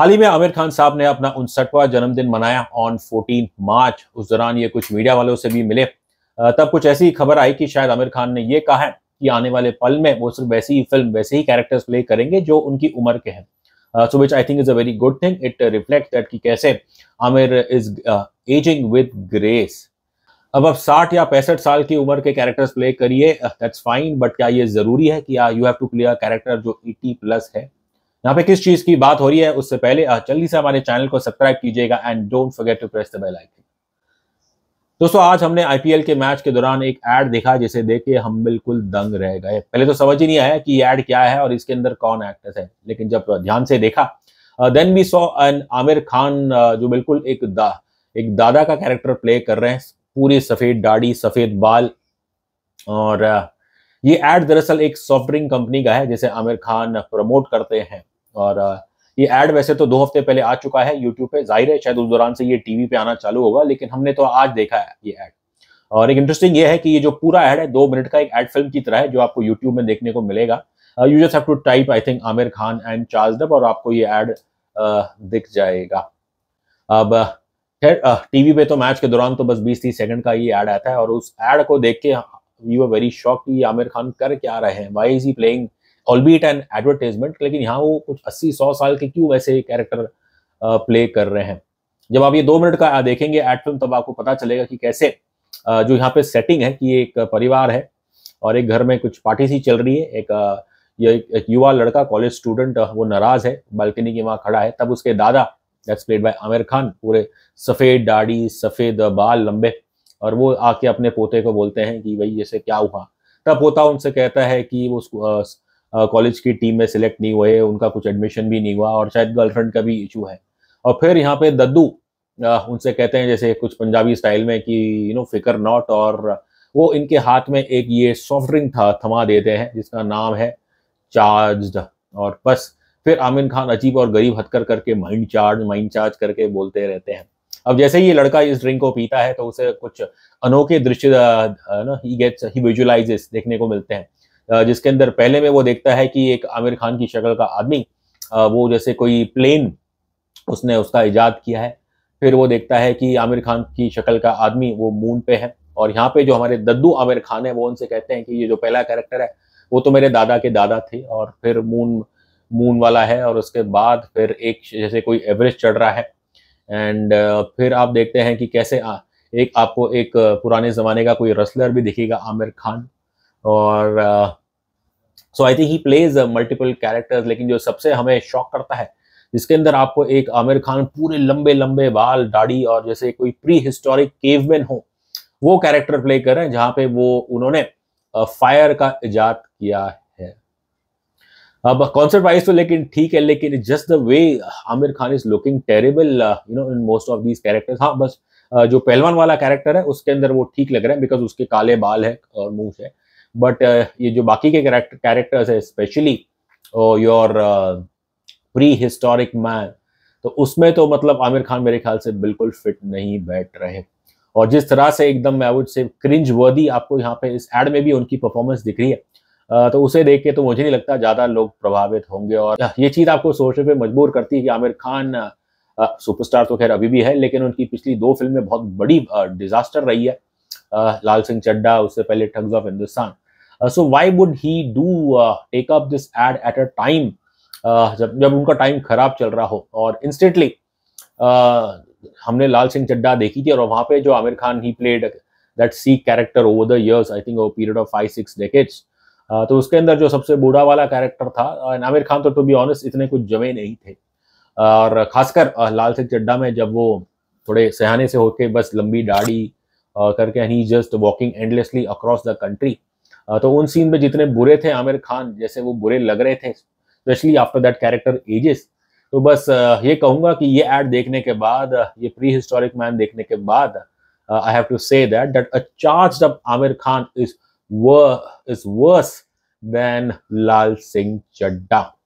हाल ही में आमिर खान साहब ने अपना उनसठवा जन्मदिन मनाया ऑन फोर्टीन मार्च उस दौरान ये कुछ मीडिया वालों से भी मिले तब कुछ ऐसी खबर आई कि शायद आमिर खान ने ये कहा है कि आने वाले पल में वो सिर्फ वैसी ही फिल्म वैसे ही कैरेक्टर्स प्ले करेंगे जो उनकी उम्र के हैं so which I think is a very good thing it reflect that कि कैसे Aamir is ageing with grace अब अब साठ या पैंसठ साल की उम्र के कैरेक्टर्स प्ले करिए दैट्स फाइन बट क्या ये जरूरी है कि you have to play a character जो 80 प्लस है यहाँ पे किस चीज की बात हो रही है उससे पहले जल्दी से हमारे चैनल को सब्सक्राइब कीजिएगा and don't forget to press the bell icon दोस्तों आज हमने आईपीएल के मैच के दौरान एक एड देखा जिसे देख के हम बिल्कुल दंग रह गए पहले तो समझ ही नहीं आया कि ये क्या है और इसके अंदर कौन एक्टर्स है लेकिन जब ध्यान से देखा then we saw an Aamir Khan जो बिल्कुल एक दा एक दादा का कैरेक्टर प्ले कर रहे हैं पूरी सफेद दाढ़ी सफेद बाल और ये एड दरअसल एक सॉफ्ट ड्रिंक कंपनी का है जिसे आमिर खान प्रमोट करते हैं और ये एड वैसे तो दो हफ्ते पहले आ चुका है यूट्यूब पे जाहिर है शायद उस दौरान से ये टीवी पे आना चालू होगा लेकिन हमने तो आज देखा है ये एड और एक इंटरेस्टिंग ये है कि ये जो पूरा एड है दो मिनट का एक एड फिल्म की तरह है जो आपको यूट्यूब में देखने को मिलेगा you just have to type I think Aamir Khan and Charles dub और आपको ये एड दिख जाएगा अब खैर टीवी पे तो मैच के दौरान तो बस 20-30 सेकंड का ये एड आता है और उस एड को देख के यू आर वेरी शॉक कि आमिर खान कर क्या रहे हैं why is he playing albeit an advertisement लेकिन यहाँ वो कुछ अस्सी सौ साल के क्यों वैसे कैरेक्टर प्ले कर रहे हैं जब आप ये दो मिनट का देखेंगे एड फिल्म तब आपको पता चलेगा कि कैसे जो यहाँ पे सेटिंग है कि एक परिवार है और एक घर में कुछ पार्टी सी चल रही है एक ये एक युवा लड़का कॉलेज स्टूडेंट वो नाराज है बालकनी के वहां खड़ा है तब उसके दादा that's played by Aamir Khan पूरे सफ़ेद दाढ़ी सफ़ेद बाल लंबे और वो आके अपने पोते को बोलते हैं कि भाई जैसे क्या हुआ तब पोता उनसे कहता है कि वो कॉलेज की टीम में सिलेक्ट नहीं हुए उनका कुछ एडमिशन भी नहीं हुआ और शायद गर्लफ्रेंड का भी इशू है और फिर यहाँ पे दद्दू उनसे कहते हैं जैसे कुछ पंजाबी स्टाइल में कि यू नो फिकर नॉट और वो इनके हाथ में एक ये सॉफ्ट ड्रिंक था थमा देते हैं जिसका नाम है चार्ज और बस फिर आमिर खान अजीब और गरीब हथकर करके माइंड चार्ज माइंड चार्ज करके बोलते रहते हैं अब जैसे ही ये लड़का इस ड्रिंक को पीता है तो उसे कुछ अनोखे दृश्य ही गेट्स ही विजुअलाइजेस देखने को मिलते हैं जिसके अंदर पहले में वो देखता है कि एक आमिर खान की शक्ल का आदमी वो जैसे कोई प्लेन उसने उसका इजाद किया है फिर वो देखता है कि आमिर खान की शक्ल का आदमी वो मून पे है और यहाँ पे जो हमारे दद्दू आमिर खान है वो उनसे कहते हैं कि ये जो पहला कैरेक्टर है वो तो मेरे दादा के दादा थे और फिर मून मून वाला है और उसके बाद फिर एक जैसे कोई एवरेस्ट चढ़ रहा है एंड फिर आप देखते हैं कि कैसे आ, एक आपको एक पुराने ज़माने का कोई रसलर भी दिखेगा आमिर खान और so I think he plays multiple characters लेकिन जो सबसे हमें शॉक करता है जिसके अंदर आपको एक आमिर खान पूरे लंबे लंबे बाल दाढ़ी और जैसे कोई प्री हिस्टोरिक केवमैन हो वो कैरेक्टर प्ले कर रहे हैं जहां पे वो उन्होंने फायर uh, का इजाद किया है अब कॉन्सर्ट वाइज तो लेकिन ठीक है लेकिन just the way Aamir Khan is looking terrible you know in most of these characters हाँ बस uh, जो पहलवान वाला कैरेक्टर है उसके अंदर वो ठीक लग रहा है बिकॉज उसके काले बाल है और मूछ है बट uh, ये जो बाकी के कैरेक्टर्स है specially your prehistoric man तो उसमें तो मतलब आमिर खान मेरे ख्याल से बिल्कुल फिट नहीं बैठ रहे और जिस तरह से एकदम आई वुड से क्रिंज वर्दी आपको यहाँ पे इस एड में भी उनकी परफॉर्मेंस दिख रही है तो उसे देख के तो मुझे नहीं लगता ज़्यादा लोग प्रभावित होंगे और ये चीज़ आपको सोचने पे मजबूर करती है कि आमिर खान सुपरस्टार तो खैर अभी भी है लेकिन उनकी पिछली दो फिल्में बहुत बड़ी डिजास्टर रही है लाल सिंह चड्डा उससे पहले Thugs of Hindostan so why would he do take up this ad at a time जब जब उनका टाइम खराब चल रहा हो और इंस्टेंटली uh, हमने लाल सिंह चड्डा देखी थी और वहां पे जो Aamir Khan he played that C character over the years I think over period of five six decades तो उसके अंदर जो सबसे बूढ़ा वाला कैरेक्टर था एंड आमिर खान तो टू बी ऑनेस्ट इतने कुछ जमे नहीं थे और खासकर uh, लाल सिंह चड्डा में जब वो थोड़े सहाने से होके बस लंबी दाढ़ी uh, करके he just walking endlessly across the country तो उन सीन में जितने बुरे थे आमिर खान जैसे वो बुरे लग रहे थे specially after that character ages तो बस ये कहूंगा कि ये एड देखने के बाद ये प्री हिस्टोरिक मैन देखने के बाद I have to say that that a charge up Aamir Khan is is worse than Lal Singh Chadda